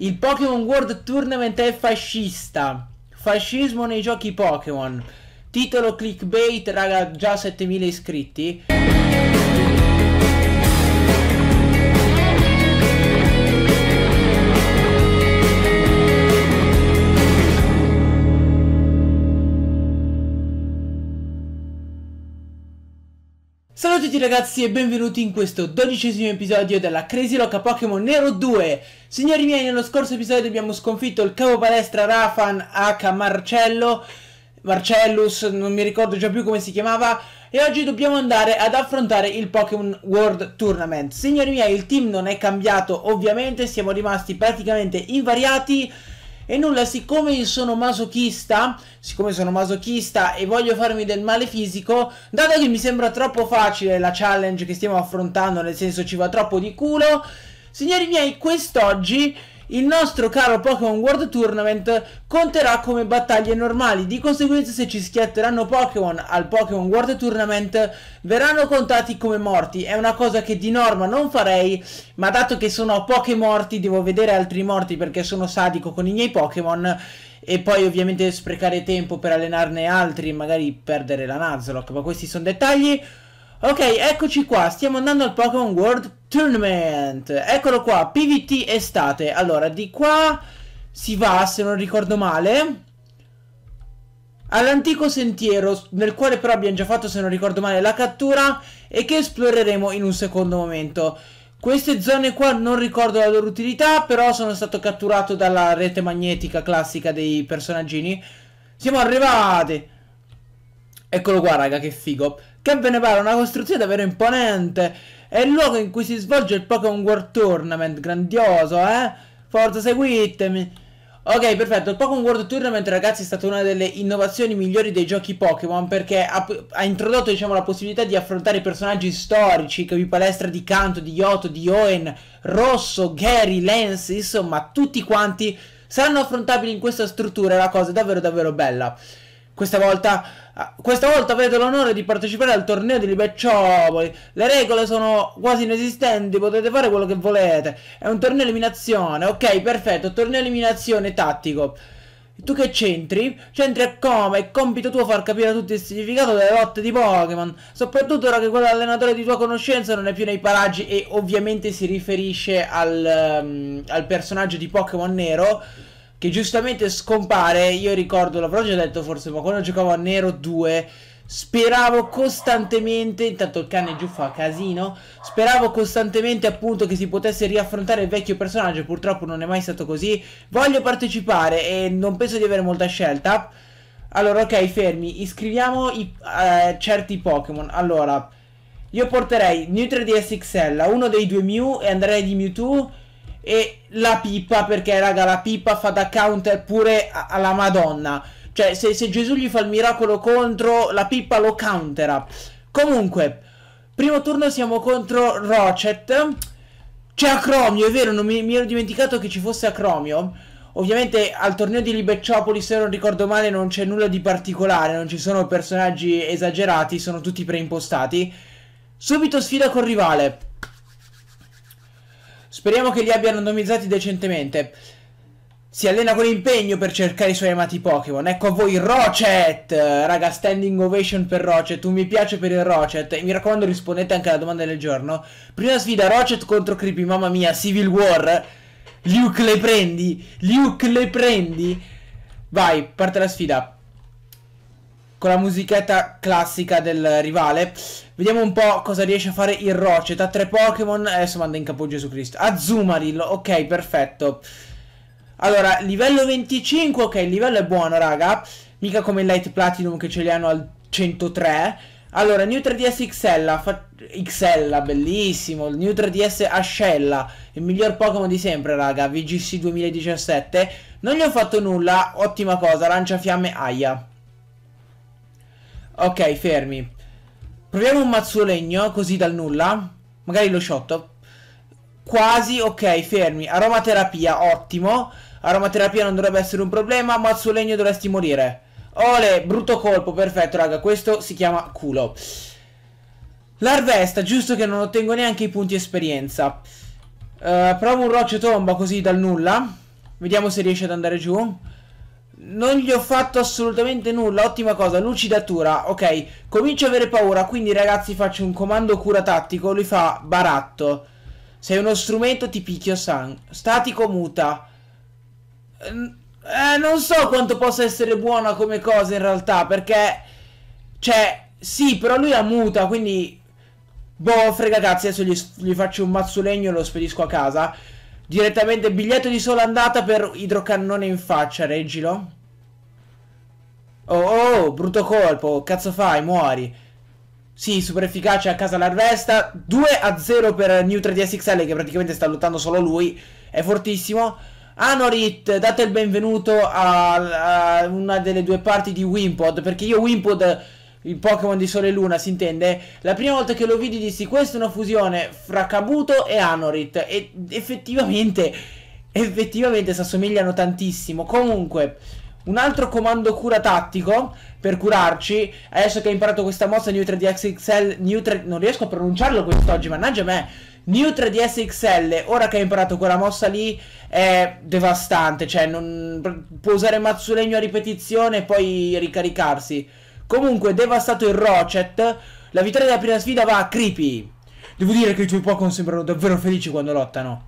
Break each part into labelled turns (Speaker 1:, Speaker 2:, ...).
Speaker 1: Il Pokémon World Tournament è fascista. Fascismo nei giochi Pokémon. Titolo clickbait, raga, già 7000 iscritti. Salve a tutti ragazzi e benvenuti in questo dodicesimo episodio della Crazy Loca Pokémon Nero 2 Signori miei, nello scorso episodio abbiamo sconfitto il capo palestra Rafan H. Marcello Marcellus, non mi ricordo già più come si chiamava E oggi dobbiamo andare ad affrontare il Pokémon World Tournament Signori miei, il team non è cambiato ovviamente, siamo rimasti praticamente invariati e nulla, siccome io sono masochista, siccome sono masochista e voglio farmi del male fisico, dato che mi sembra troppo facile la challenge che stiamo affrontando, nel senso ci va troppo di culo, signori miei, quest'oggi il nostro caro Pokémon World Tournament conterà come battaglie normali. Di conseguenza, se ci schiatteranno Pokémon al Pokémon World Tournament, verranno contati come morti. È una cosa che di norma non farei, ma dato che sono a pochi morti, devo vedere altri morti perché sono sadico con i miei Pokémon. E poi ovviamente sprecare tempo per allenarne altri, e magari perdere la Nuzlocke, ma questi sono dettagli. Ok, eccoci qua, stiamo andando al Pokémon World Tournament. Eccolo qua, PVT estate. Allora, di qua si va, se non ricordo male, all'antico sentiero, nel quale però abbiamo già fatto, se non ricordo male, la cattura e che esploreremo in un secondo momento. Queste zone qua non ricordo la loro utilità, però sono stato catturato dalla rete magnetica classica dei personaggini. Siamo arrivati! Eccolo qua, raga, che figo che ve ne pare una costruzione davvero imponente. È il luogo in cui si svolge il Pokémon World Tournament, grandioso, eh? Forza, seguitemi. Ok, perfetto. Il Pokémon World Tournament, ragazzi, è stata una delle innovazioni migliori dei giochi Pokémon perché ha, ha, introdotto, diciamo, la possibilità di affrontare personaggi storici, capi palestra di Canto, di Yoto, di Owen, Rosso, Gary, Lance, insomma, tutti quanti saranno affrontabili in questa struttura. La cosa è davvero davvero bella. Questa volta Ah, questa volta avete l'onore di partecipare al torneo di Libecciopoli. Le regole sono quasi inesistenti, potete fare quello che volete. È un torneo eliminazione. Ok, perfetto, torneo eliminazione tattico. Tu che c'entri? C'entri a come? È compito tuo far capire a tutti il significato delle lotte di Pokémon. Soprattutto ora che quell'allenatore di tua conoscenza non è più nei paraggi e ovviamente si riferisce al, um, al personaggio di Pokémon nero che giustamente scompare. Io ricordo, l'avrò già detto forse, ma quando giocavo a Nero 2 speravo costantemente, intanto il cane giù fa casino, speravo costantemente appunto che si potesse riaffrontare il vecchio personaggio, purtroppo non è mai stato così. Voglio partecipare e non penso di avere molta scelta. Allora, ok, fermi, iscriviamo i, eh, certi Pokémon. Allora, io porterei New 3DS XL, uno dei due Mew e andrei di Mewtwo e la pippa perché raga la pippa fa da counter pure alla madonna cioè se, se Gesù gli fa il miracolo contro la pippa lo countera comunque primo turno siamo contro Rocet c'è Acromio è vero non mi, mi, ero dimenticato che ci fosse Acromio Ovviamente al torneo di Libecciopoli, se non ricordo male, non c'è nulla di particolare, non ci sono personaggi esagerati, sono tutti preimpostati. Subito sfida col rivale. Speriamo che li abbia randomizzati decentemente. Si allena con impegno per cercare i suoi amati Pokémon. Ecco a voi Rocet! Raga, standing ovation per Rocet. Un mi piace per il Rocet. E mi raccomando rispondete anche alla domanda del giorno. Prima sfida Rocet contro Creepy. Mamma mia, Civil War. Luke le prendi? Luke le prendi? Vai, parte la sfida con la musichetta classica del rivale. Vediamo un po' cosa riesce a fare il Rocet. Ha tre Pokémon. Adesso manda in capo Gesù Cristo. Azumarill. Ok, perfetto. Allora, livello 25. Ok, il livello è buono, raga. Mica come il Light Platinum che ce li hanno al 103. Allora, New 3DS Xella. Fa... Xella, bellissimo. New 3DS Ascella. Il miglior Pokémon di sempre, raga. VGC 2017. Non gli ho fatto nulla. Ottima cosa. Lanciafiamme, fiamme Aia. Ok, fermi. Proviamo un mazzolegno, così dal nulla. Magari lo shotto. Quasi, ok, fermi. Aromaterapia, ottimo. Aromaterapia non dovrebbe essere un problema. Mazzolegno dovresti morire. Ole, brutto colpo, perfetto, raga. Questo si chiama culo. L'arvesta, giusto che non ottengo neanche i punti esperienza. Uh, provo un roccio tomba così dal nulla. Vediamo se riesce ad andare giù. Non gli ho fatto assolutamente nulla, ottima cosa, lucidatura, ok, comincio ad avere paura, quindi ragazzi faccio un comando cura tattico, lui fa baratto, sei uno strumento ti picchio san, statico muta, eh, non so quanto possa essere buona come cosa in realtà, perché, cioè, sì, però lui ha muta, quindi, boh, frega cazzi, adesso gli, gli faccio un mazzolegno e lo spedisco a casa, Direttamente biglietto di sola andata per idrocannone in faccia, reggilo. Oh, oh, brutto colpo, cazzo fai, muori. Sì, super efficace a casa l'arresta. 2 a 0 per New 3DSXL che praticamente sta lottando solo lui. È fortissimo. Anorit, date il benvenuto a, a una delle due parti di Wimpod. Perché io Wimpod il Pokémon di Sole e Luna si intende, la prima volta che lo vidi dissi questa è una fusione fra Kabuto e Anorit e effettivamente, effettivamente si assomigliano tantissimo. Comunque, un altro comando cura tattico per curarci. Adesso che hai imparato questa mossa New 3DS XL, New 3... non riesco a pronunciarlo quest'oggi, mannaggia me. New 3DS XL, ora che hai imparato quella mossa lì, è devastante, cioè non... può usare Mazzulegno a ripetizione e poi ricaricarsi. Comunque, devastato il Rocet, la vittoria della prima sfida va a Creepy. Devo dire che i tuoi Pokémon sembrano davvero felici quando lottano.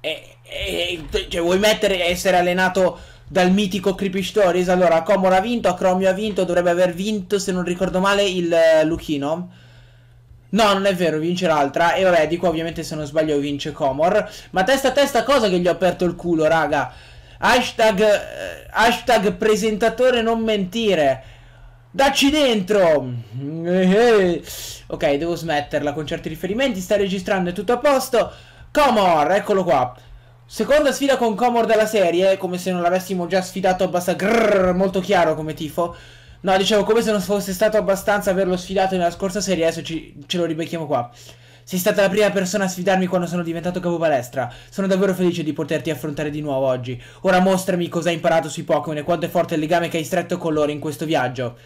Speaker 1: E, e, cioè, vuoi mettere essere allenato dal mitico Creepy Stories? Allora, Comor ha vinto, Acromio ha vinto, dovrebbe aver vinto, se non ricordo male, il uh, Luchino. No, non è vero, vince l'altra. E vabbè, di qua ovviamente se non sbaglio vince Comor. Ma testa a testa cosa che gli ho aperto il culo, raga. Hashtag, eh, hashtag presentatore non mentire. Dacci dentro! Eh, eh. Ok, devo smetterla con certi riferimenti. Sta registrando, è tutto a posto. Comor, eccolo qua. Seconda sfida con Comor della serie, come se non l'avessimo già sfidato abbastanza... Grrr, molto chiaro come tifo. No, dicevo, come se non fosse stato abbastanza averlo sfidato nella scorsa serie, adesso ci, ce lo ribecchiamo qua. Sei stata la prima persona a sfidarmi quando sono diventato capo palestra. Sono davvero felice di poterti affrontare di nuovo oggi. Ora mostrami cosa hai imparato sui Pokémon e quanto è forte il legame che hai stretto con loro in questo viaggio.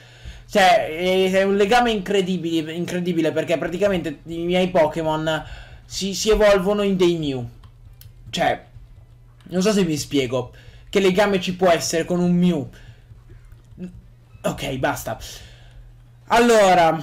Speaker 1: Cioè, è un legame incredibile, incredibile perché praticamente i miei Pokémon si, si evolvono in dei Mew. Cioè, non so se mi spiego. Che legame ci può essere con un Mew? Ok, basta. Allora,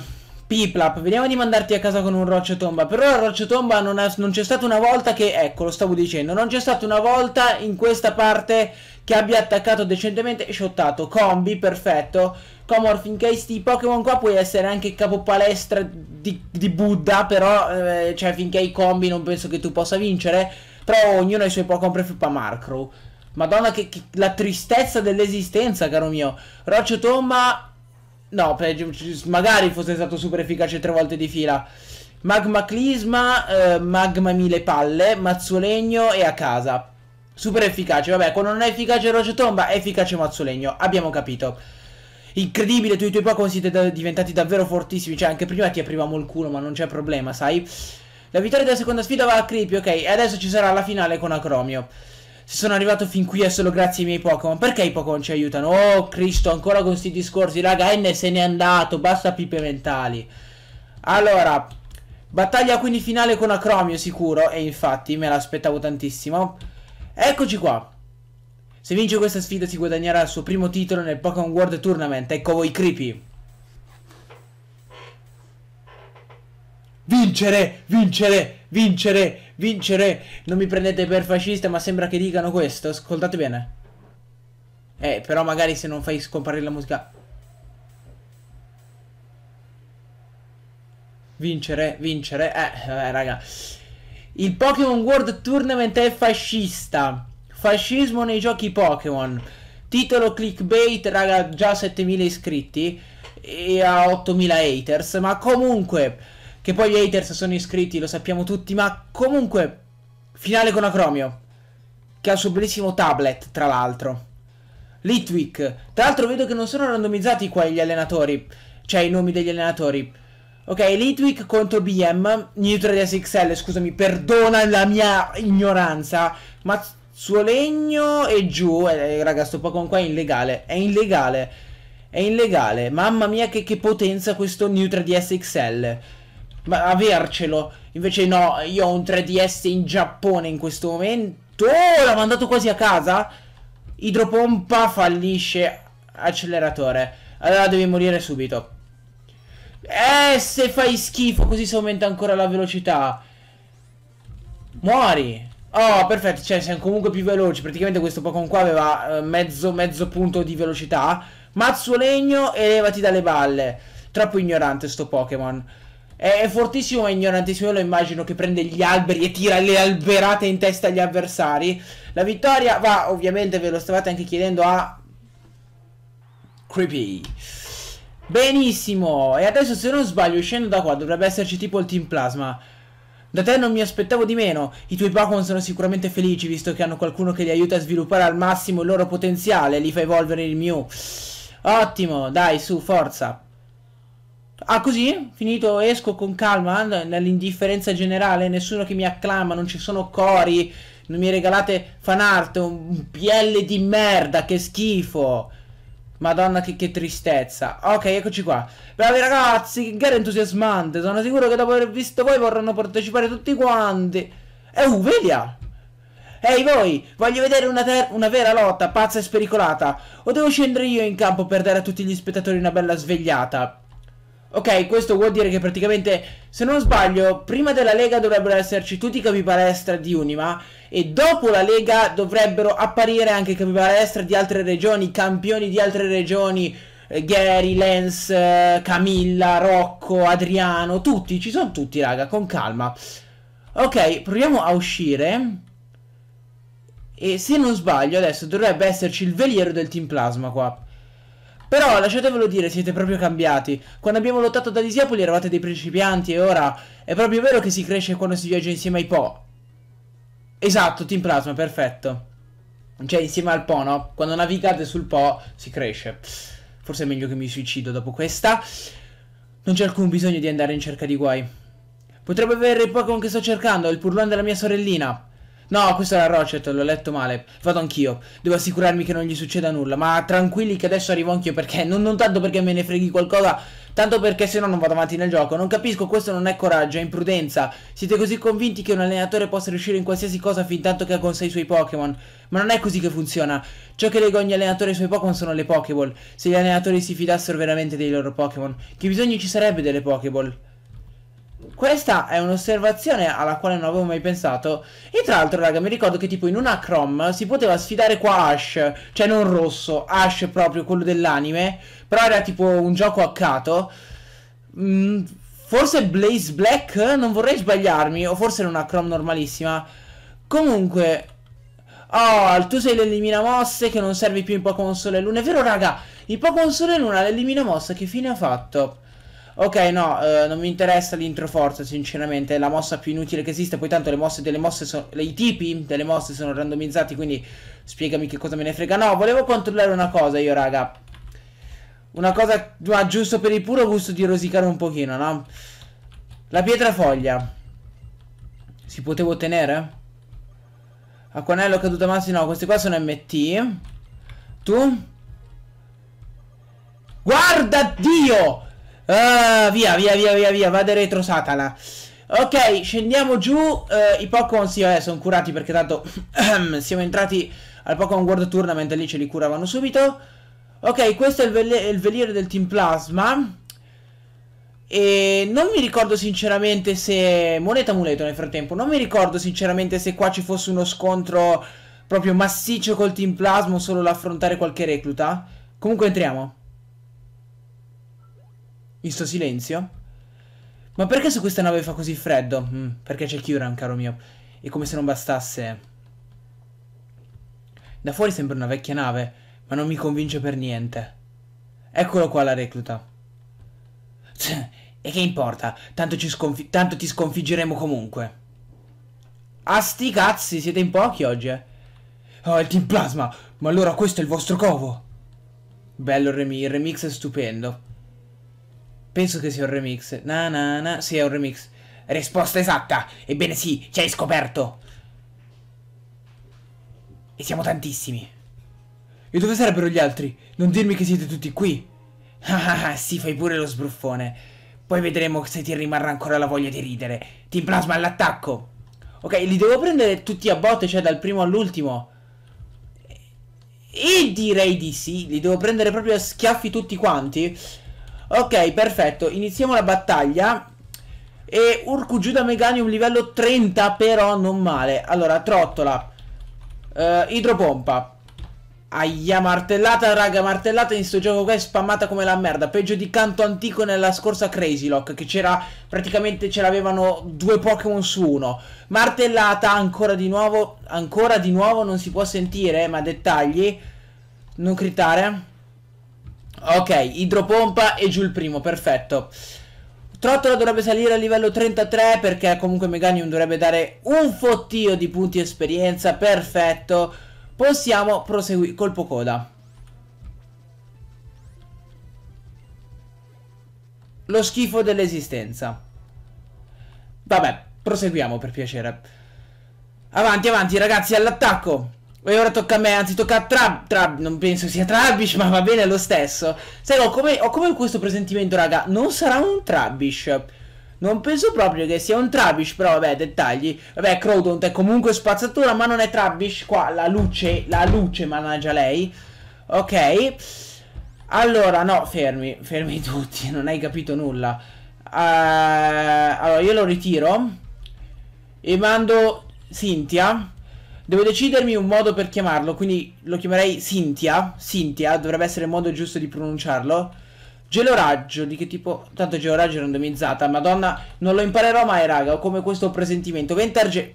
Speaker 1: Piplap, vediamo di mandarti a casa con un roccio tomba. Però la tomba non, non c'è stata una volta che... Ecco, lo stavo dicendo. Non c'è stata una volta in questa parte che abbia attaccato decentemente e shottato. Combi, perfetto. Comor, finché case Pokémon qua puoi essere anche capopalestra di, di Buddha, però eh, cioè finché i combi non penso che tu possa vincere. Però ognuno ha i suoi Pokémon preferiti. Marcrow. Madonna, che, che, la tristezza dell'esistenza, caro mio. Roccio tomba... No, magari fosse stato super efficace tre volte di fila. Magma Clisma, eh, Magma Mille Palle, Mazzolegno e a casa. Super efficace, vabbè, quando non è efficace Roce Tomba, è efficace Mazzolegno, abbiamo capito. Incredibile, tu e i tuoi Pokémon siete da diventati davvero fortissimi, cioè anche prima ti aprivamo il culo, ma non c'è problema, sai? La vittoria della seconda sfida va a Creepy, ok, e adesso ci sarà la finale con Acromio se sono arrivato fin qui è solo grazie ai miei Pokémon. Perché i Pokémon ci aiutano? Oh, Cristo, ancora con questi discorsi. Raga, N se n'è andato, basta pipe mentali. Allora, battaglia quindi finale con Acromio sicuro. E infatti me l'aspettavo tantissimo. Eccoci qua. Se vince questa sfida si guadagnerà il suo primo titolo nel Pokémon World Tournament. Ecco voi creepy. Vincere, vincere, vincere, vincere, non mi prendete per fascista, ma sembra che dicano questo, ascoltate bene. Eh, però magari se non fai scomparire la musica... Vincere, vincere, eh, vabbè raga. Il Pokémon World Tournament è fascista. Fascismo nei giochi Pokémon. Titolo clickbait, raga, già 7000 iscritti e a 8000 haters, ma comunque... Che poi gli haters sono iscritti, lo sappiamo tutti, ma comunque, finale con Acromio, che ha il suo bellissimo tablet, tra l'altro. Litwick, tra l'altro vedo che non sono randomizzati qua gli allenatori, cioè i nomi degli allenatori. Ok, Litwick contro BM, Neutral XL, scusami, perdona la mia ignoranza, ma suo legno e giù, eh, raga, sto Pokémon qua è illegale, è illegale, è illegale, mamma mia che, che potenza questo Neutral XL ma avercelo. Invece no, io ho un 3DS in Giappone in questo momento. Oh, l'ho mandato quasi a casa. Idropompa fallisce acceleratore. Allora devi morire subito. Eh, se fai schifo così si aumenta ancora la velocità. Muori. Oh, perfetto, cioè siamo comunque più veloci. Praticamente questo Pokémon qua aveva eh, mezzo, mezzo punto di velocità. Mazzo legno e levati dalle balle. Troppo ignorante sto Pokémon. È fortissimo e ignorantissimo, io lo immagino che prende gli alberi e tira le alberate in testa agli avversari. La vittoria va, ovviamente ve lo stavate anche chiedendo a... Creepy. Benissimo, e adesso se non sbaglio uscendo da qua dovrebbe esserci tipo il Team Plasma. Da te non mi aspettavo di meno, i tuoi Pokémon sono sicuramente felici visto che hanno qualcuno che li aiuta a sviluppare al massimo il loro potenziale, li fa evolvere il Mew. Ottimo, dai su, forza. Ah così? Finito, esco con calma, nell'indifferenza generale, nessuno che mi acclama, non ci sono cori, non mi regalate fanart, un PL di merda, che schifo. Madonna che, che, tristezza Ok eccoci qua Bravi ragazzi che gara entusiasmante Sono sicuro che dopo aver visto voi vorranno partecipare tutti quanti E uh velia ah. Ehi voi Voglio vedere una, una, vera lotta pazza e spericolata O devo scendere io in campo per dare a tutti gli spettatori una bella svegliata Ok, questo vuol dire che praticamente, se non sbaglio, prima della Lega dovrebbero esserci tutti i capipalestra di Unima e dopo la Lega dovrebbero apparire anche i capipalestra di altre regioni, i campioni di altre regioni, eh, Gary, Lens, eh, Camilla, Rocco, Adriano, tutti, ci sono tutti raga, con calma. Ok, proviamo a uscire. E se non sbaglio adesso dovrebbe esserci il veliero del Team Plasma qua. Però lasciatevelo dire, siete proprio cambiati. Quando abbiamo lottato da Lisiapoli eravate dei principianti e ora è proprio vero che si cresce quando si viaggia insieme ai Po. Esatto, Team Plasma, perfetto. Cioè insieme al Po, no? Quando navigate sul Po si cresce. Forse è meglio che mi suicido dopo questa. Non c'è alcun bisogno di andare in cerca di guai. Potrebbe avere il Pokémon che sto cercando, il purlone della mia sorellina. No, questa era Rocket, l'ho letto male. Vado anch'io. Devo assicurarmi che non gli succeda nulla. Ma tranquilli che adesso arrivo anch'io perché... Non, non tanto perché me ne freghi qualcosa... Tanto perché se no non vado avanti nel gioco. Non capisco, questo non è coraggio, è imprudenza. Siete così convinti che un allenatore possa riuscire in qualsiasi cosa fin tanto che ha con sé i suoi Pokémon. Ma non è così che funziona. Ciò che lega ogni allenatore ai suoi Pokémon sono le Pokéball. Se gli allenatori si fidassero veramente dei loro Pokémon, che bisogno ci sarebbe delle Pokéball? questa è un'osservazione alla quale non avevo mai pensato. E tra l'altro, raga, mi ricordo che tipo in una Chrome si poteva sfidare qua Ash, cioè non rosso, Ash proprio quello dell'anime, però era tipo un gioco accato. Mm, forse Blaze Black, non vorrei sbagliarmi, o forse era una Chrome normalissima. Comunque, oh, tu sei l'elimina mosse che non servi più in Pokémon Sole e Luna. È vero, raga, in Pokémon Sole e Luna l'elimina mossa che fine ha fatto? Ok, no, eh, non mi interessa l'intro forza, sinceramente, è la mossa più inutile che esista, poi tanto le mosse delle mosse sono... i tipi delle mosse sono randomizzati, quindi spiegami che cosa me ne frega. No, volevo controllare una cosa io, raga. Una cosa, ma giusto per il puro gusto di rosicare un pochino, no? La pietra foglia. Si poteva ottenere? Acquanello, caduta massi, no, queste qua sono MT. Tu? Guarda Dio! Ah, via, via, via, via, via, vada retro Satana. Ok, scendiamo giù. Uh, I Pokémon sì, vabbè, sono curati perché tanto siamo entrati al Pokémon World Tournament e lì ce li curavano subito. Ok, questo è il, veli il veliere del Team Plasma. E non mi ricordo sinceramente se... Moneta amuleto nel frattempo. Non mi ricordo sinceramente se qua ci fosse uno scontro proprio massiccio col Team Plasma solo l'affrontare qualche recluta. Comunque entriamo. Il sto silenzio? Ma perché su questa nave fa così freddo? Mm, perché c'è Kyuran, caro mio. E come se non bastasse... Da fuori sembra una vecchia nave, ma non mi convince per niente. Eccolo qua la recluta. E che importa? Tanto, tanto ti sconfiggeremo comunque. Ah sti cazzi, siete in pochi oggi, eh? Oh, il Team Plasma! Ma allora questo è il vostro covo! Bello il remix è stupendo. Penso che sia un remix. Na na na. Sì, è un remix. Risposta esatta. Ebbene sì, ci hai scoperto. E siamo tantissimi. E dove sarebbero gli altri? Non dirmi che siete tutti qui. Ah, ah, ah sì, fai pure lo sbruffone. Poi vedremo se ti rimarrà ancora la voglia di ridere. Team Plasma all'attacco. Ok, li devo prendere tutti a botte, cioè dal primo all'ultimo. E direi di sì, li devo prendere proprio a schiaffi tutti quanti. Ok, perfetto, iniziamo la battaglia E Urku Giuda Meganium livello 30 però non male Allora, trottola uh, Idropompa Aia, martellata, raga, martellata in sto gioco qua è spammata come la merda Peggio di canto antico nella scorsa Crazy Lock Che c'era, praticamente ce l'avevano due Pokémon su uno Martellata, ancora di nuovo, ancora di nuovo non si può sentire, eh, ma dettagli Non critare Ok, idropompa e giù il primo, perfetto. Trottola dovrebbe salire a livello 33 perché comunque Meganium dovrebbe dare un fottio di punti esperienza, perfetto. Possiamo proseguire, colpo coda. Lo schifo dell'esistenza. Vabbè, proseguiamo per piacere. Avanti, avanti ragazzi, all'attacco! E ora tocca a me, anzi tocca a Trab, Trab, non penso sia Trabish, ma va bene lo stesso. Sai, ho come, ho come questo presentimento, raga, non sarà un Trabish. Non penso proprio che sia un Trabish, però vabbè, dettagli. Vabbè, Crowdont è comunque spazzatura, ma non è Trabish. Qua la luce, la luce, mannaggia lei. Ok. Allora, no, fermi, fermi tutti, non hai capito nulla. Uh, allora, io lo ritiro. E mando Cynthia. Devo decidermi un modo per chiamarlo, quindi lo chiamerei Cynthia. Cynthia, dovrebbe essere il modo giusto di pronunciarlo. Geloraggio, di che tipo? Tanto geloraggio è randomizzata, madonna, non lo imparerò mai, raga, ho come questo presentimento. Ventarge...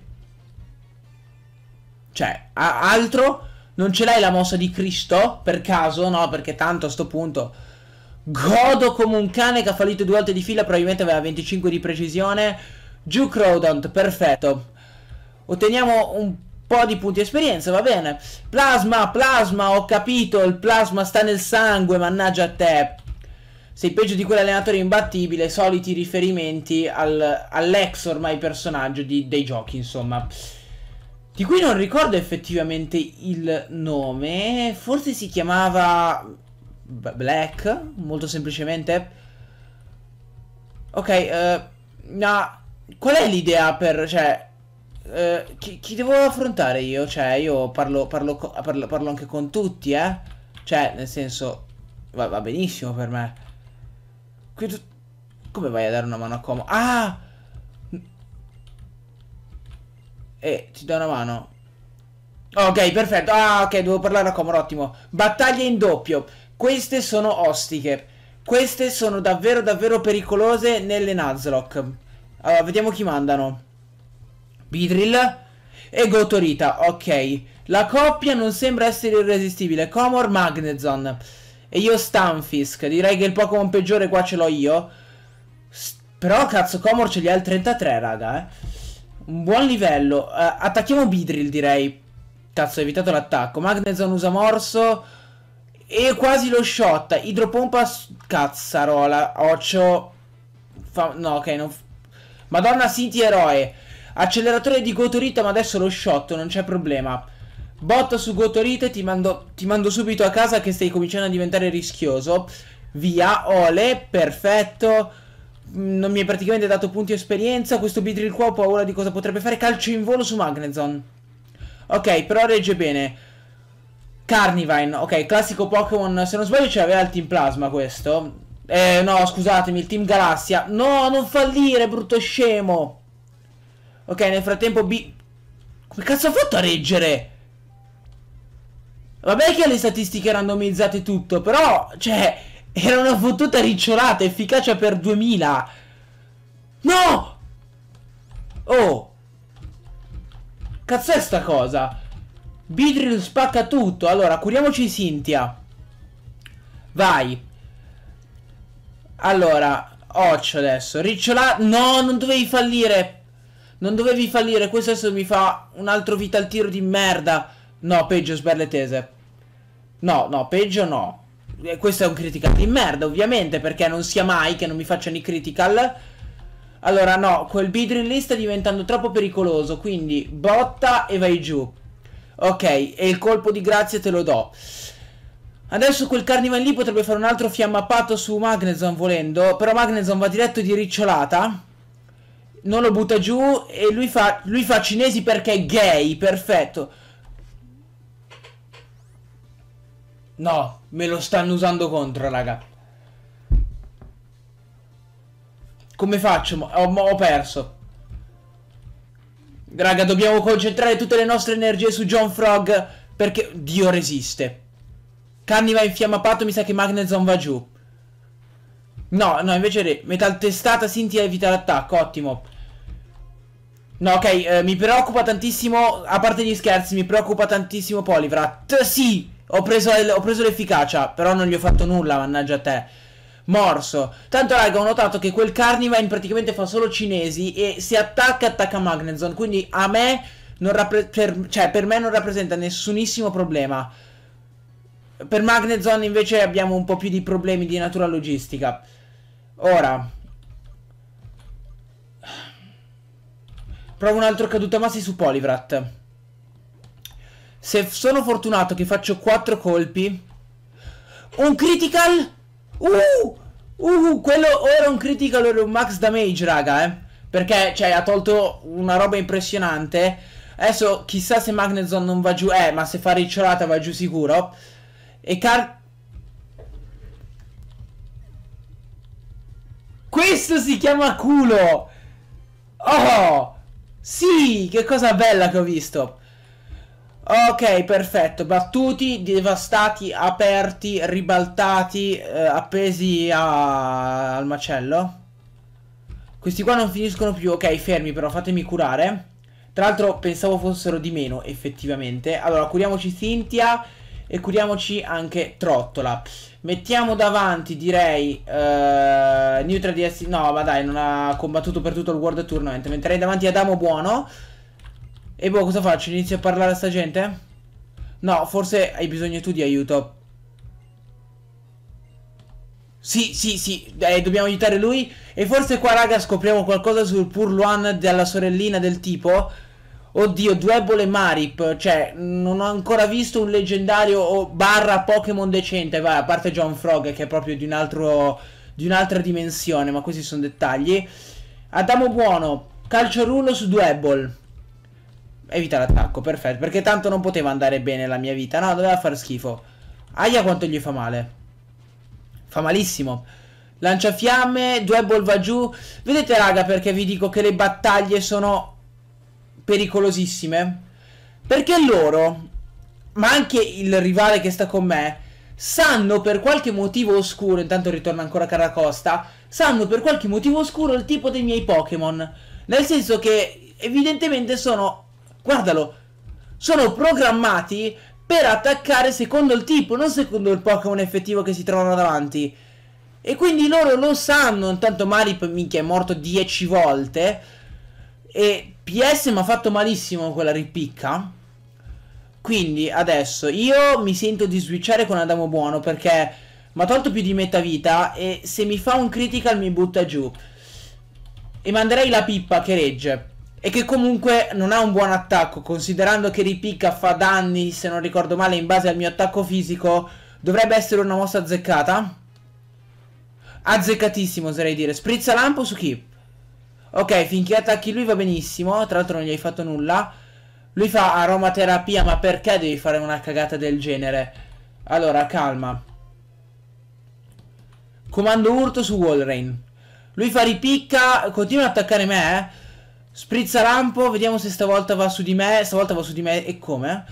Speaker 1: Cioè, altro? Non ce l'hai la mossa di Cristo? Per caso? No, perché tanto a sto punto... Godo come un cane che ha fallito due volte di fila, probabilmente aveva 25 di precisione. Giù Crowdant, perfetto. Otteniamo un po' di punti esperienza, va bene. Plasma, plasma, ho capito, il plasma sta nel sangue, mannaggia a te. Sei peggio di quell'allenatore imbattibile, soliti riferimenti al, all'ex ormai personaggio di, dei giochi, insomma. Di cui non ricordo effettivamente il nome, forse si chiamava Black, molto semplicemente. Ok, uh, no, qual è l'idea per, cioè, eh, chi, chi, devo affrontare io? Cioè, io parlo, parlo, parlo, parlo anche con tutti, eh? Cioè, nel senso, va, va benissimo per me. Qui tu... Come vai a dare una mano a Como? Ah! Eh, ti do una mano. Ok, perfetto. Ah, ok, devo parlare a Comor, ottimo. Battaglie in doppio. Queste sono ostiche. Queste sono davvero, davvero pericolose nelle Nuzlocke. Allora, vediamo chi mandano. Bidrill e Gotorita, ok. La coppia non sembra essere irresistibile. Comor Magnezon. E io Stanfisk. Direi che il Pokémon peggiore qua ce l'ho io. S però cazzo, Comor ce li ha il 33, raga, eh. Un buon livello. Uh, attacchiamo Bidrill, direi. Cazzo, ho evitato l'attacco. Magnezon usa morso. E quasi lo shot. Idropompa. Cazzarola. Occio. Fa no, ok, non. Madonna City eroe. Acceleratore di Gotorita, ma adesso lo shot, non c'è problema. Botta su Gotorita e ti mando, ti mando subito a casa che stai cominciando a diventare rischioso. Via, ole, perfetto mm, non mi è praticamente dato punti esperienza. Questo Bidril qua ho paura di cosa potrebbe fare. Calcio in volo su Magnezon. Ok, però regge bene. Carnivine, ok, classico Pokémon. Se non sbaglio ce l'aveva il Team Plasma questo. Eh, no, scusatemi, il Team Galassia. No, non fallire, brutto scemo. Ok, nel frattempo B... Come cazzo ho fatto a reggere? Vabbè che ha le statistiche randomizzate tutto, però, cioè, era una fottuta ricciolata, efficacia per 2000. No! Oh! Cazzo è sta cosa? Bidril spacca tutto. Allora, curiamoci Cynthia. Vai. Allora, occio adesso. Ricciola... No, non dovevi fallire. Non dovevi fallire, questo adesso mi fa un altro vital tiro di merda. No, peggio sberle tese. No, no, peggio no. Eh, questo è un critical di merda, ovviamente, perché non sia mai che non mi facciano i critical. Allora, no, quel bidrin lì sta diventando troppo pericoloso, quindi botta e vai giù. Ok, e il colpo di grazia te lo do. Adesso quel Carnival lì potrebbe fare un altro fiammappato su Magneson volendo, però Magneson va diretto di ricciolata non lo butta giù e lui fa, lui fa cinesi perché è gay, perfetto. No, me lo stanno usando contro, raga. Come faccio? Ho, ho perso. Raga, dobbiamo concentrare tutte le nostre energie su John Frog perché Dio resiste. Canni va in fiammapato, mi sa che Magnezon va giù. No, no, invece Metal testata, Sinti evita l'attacco, ottimo. No, ok, eh, mi preoccupa tantissimo, a parte gli scherzi, mi preoccupa tantissimo Polivrat. Sì, ho preso, l'efficacia, però non gli ho fatto nulla, mannaggia te. Morso. Tanto raga, ho notato che quel Carnivine praticamente fa solo cinesi e se attacca, attacca Magnezone, quindi a me non per, cioè, per me non rappresenta nessunissimo problema. Per Magnezone invece abbiamo un po' più di problemi di natura logistica. Ora... Provo un altro caduta massi su Polivrat. Se sono fortunato che faccio 4 colpi... Un critical? Uh! Uh, quello o era un critical o era un max damage, raga, eh. Perché, cioè, ha tolto una roba impressionante. Adesso, chissà se Magnezon non va giù. Eh, ma se fa ricciolata va giù sicuro. E Car... Questo si chiama culo! Oh! Sì, che cosa bella che ho visto. Ok, perfetto. Battuti, devastati, aperti, ribaltati, eh, appesi a... al macello. Questi qua non finiscono più. Ok, fermi però, fatemi curare. Tra l'altro pensavo fossero di meno, effettivamente. Allora, curiamoci Cynthia e curiamoci anche Trottola. Mettiamo davanti, direi, uh, eh, Neutra DS... No, ma dai, non ha combattuto per tutto il World Tournament. Metterei davanti Adamo Buono. E boh, cosa faccio? Inizio a parlare a sta gente? No, forse hai bisogno tu di aiuto. Sì, sì, sì, eh, dobbiamo aiutare lui. E forse qua, raga, scopriamo qualcosa sul Purluan della sorellina del tipo... Oddio, Dwebble Marip, cioè, non ho ancora visto un leggendario o barra Pokémon decente, vai, a parte John Frog che è proprio di un altro... di un'altra dimensione, ma questi sono dettagli. Adamo Buono, calcio rullo su Dwebble. Evita l'attacco, perfetto, perché tanto non poteva andare bene la mia vita, no, doveva far schifo. Aia quanto gli fa male. Fa malissimo. Lanciafiamme, Dwebble va giù. Vedete raga perché vi dico che le battaglie sono pericolosissime. Perché loro, ma anche il rivale che sta con me, sanno per qualche motivo oscuro, intanto ritorna ancora Caracosta, sanno per qualche motivo oscuro il tipo dei miei Pokémon. Nel senso che evidentemente sono... Guardalo! Sono programmati per attaccare secondo il tipo, non secondo il Pokémon effettivo che si trovano davanti. E quindi loro lo sanno, intanto Marip minchia è morto 10 volte. E PS mi ha fatto malissimo quella ripicca. Quindi adesso io mi sento di switchare con Adamo Buono perché mi ha tolto più di metà vita e se mi fa un critical mi butta giù. E manderei la pippa che regge. E che comunque non ha un buon attacco, considerando che ripicca fa danni, se non ricordo male, in base al mio attacco fisico, dovrebbe essere una mossa azzeccata. Azzeccatissimo, oserei dire. Sprizza lampo su chi? Ok, finché attacchi lui va benissimo. Tra l'altro non gli hai fatto nulla. Lui fa aromaterapia, ma perché devi fare una cagata del genere? Allora, calma. Comando urto su Wallrain. Lui fa ripicca, continua ad attaccare me. Eh? Sprizza lampo, vediamo se stavolta va su di me. Stavolta va su di me e come?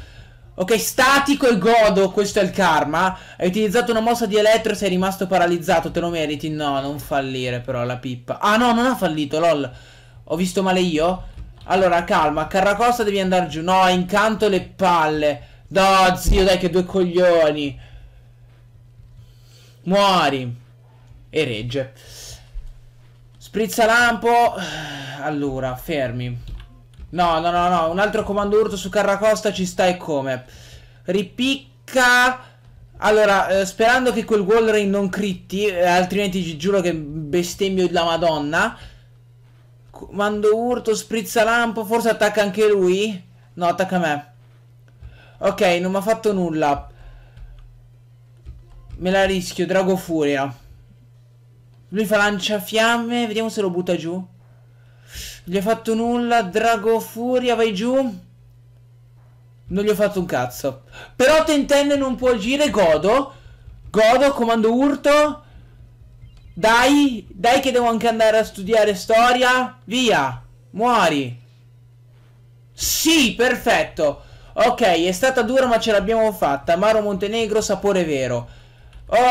Speaker 1: Ok, statico e godo, questo è il karma. Hai utilizzato una mossa di elettro sei rimasto paralizzato, te lo meriti. No, non fallire però la pippa. Ah no, non ha fallito, lol. Ho visto male io? Allora, calma, Carracosta devi andare giù. No, incanto le palle. No, zio, dai che due coglioni. Muori. E regge. Sprizza lampo. Allora, fermi. No, no, no, no. Un altro comando urto su Carracosta ci sta e come. Ripicca... Allora, eh, sperando che quel Wallrain non critti, eh, altrimenti ti giuro che bestemmio la madonna. Comando urto, sprizza lampo, forse attacca anche lui. No, attacca me. Ok, non mi ha fatto nulla. Me la rischio, Drago Furia. Lui fa lanciafiamme, vediamo se lo butta giù. Gli hai fatto nulla, Drago Furia, vai giù. Non gli ho fatto un cazzo. Però Tentenne non può agire, godo. Godo, comando urto. Dai, dai che devo anche andare a studiare storia. Via, muori. Sì, perfetto. Ok, è stata dura ma ce l'abbiamo fatta. Maro Montenegro, sapore vero.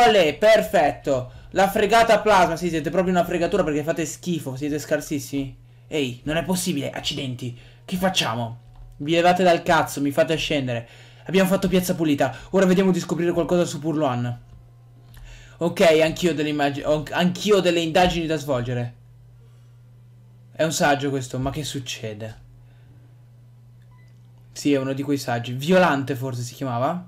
Speaker 1: Ole, perfetto. La fregata plasma, sì, siete proprio una fregatura perché fate schifo, siete scarsissimi. Ehi, non è possibile, accidenti. Che facciamo? Vi levate dal cazzo, mi fate scendere. Abbiamo fatto piazza pulita, ora vediamo di scoprire qualcosa su Purloan. Ok, anch'io ho anch delle indagini da svolgere. È un saggio questo, ma che succede? Sì, è uno di quei saggi. Violante forse si chiamava?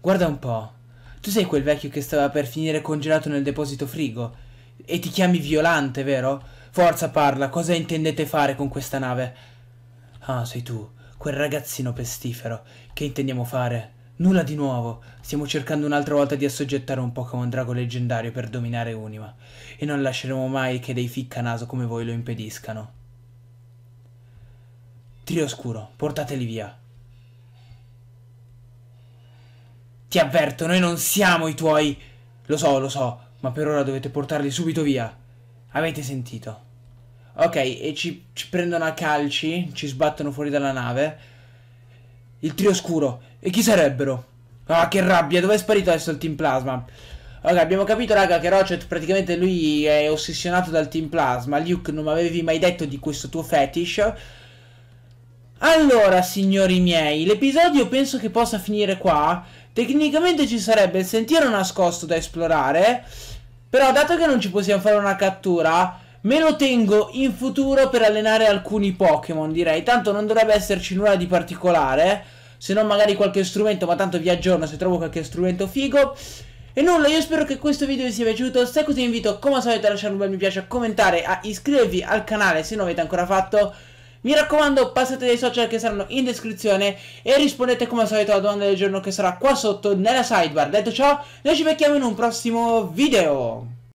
Speaker 1: Guarda un po'. Tu sei quel vecchio che stava per finire congelato nel deposito frigo. E ti chiami Violante, vero? Forza, parla, cosa intendete fare con questa nave? Ah, sei tu, quel ragazzino pestifero. Che intendiamo fare? Nulla di nuovo. Stiamo cercando un'altra volta di assoggettare un Pokémon drago leggendario per dominare Unima. E non lasceremo mai che dei ficcanaso come voi lo impediscano. Trio oscuro, portateli via. Ti avverto, noi non siamo i tuoi... Lo so, lo so, ma per ora dovete portarli subito via. Avete sentito? Ok, e ci, ci prendono a calci, ci sbattono fuori dalla nave. Il trio scuro. E chi sarebbero? Ah, che rabbia, dove è sparito adesso il Team Plasma? Ok, abbiamo capito, raga, che Rocket praticamente lui è ossessionato dal Team Plasma. Luke, non mi avevi mai detto di questo tuo fetish. Allora, signori miei, l'episodio penso che possa finire qua. Tecnicamente ci sarebbe il sentiero nascosto da esplorare. Però dato che non ci possiamo fare una cattura, me lo tengo in futuro per allenare alcuni Pokémon, direi. Tanto non dovrebbe esserci nulla di particolare, se non magari qualche strumento, ma tanto vi aggiorno se trovo qualche strumento figo. E nulla, io spero che questo video vi sia piaciuto, se è così invito come al solito a lasciare un bel mi piace, a commentare, a iscrivervi al canale se non l'avete ancora fatto. Mi raccomando, passate dai social che saranno in descrizione e rispondete come al solito alla domanda del giorno che sarà qua sotto nella sidebar. Detto ciò, noi ci becchiamo in un prossimo video.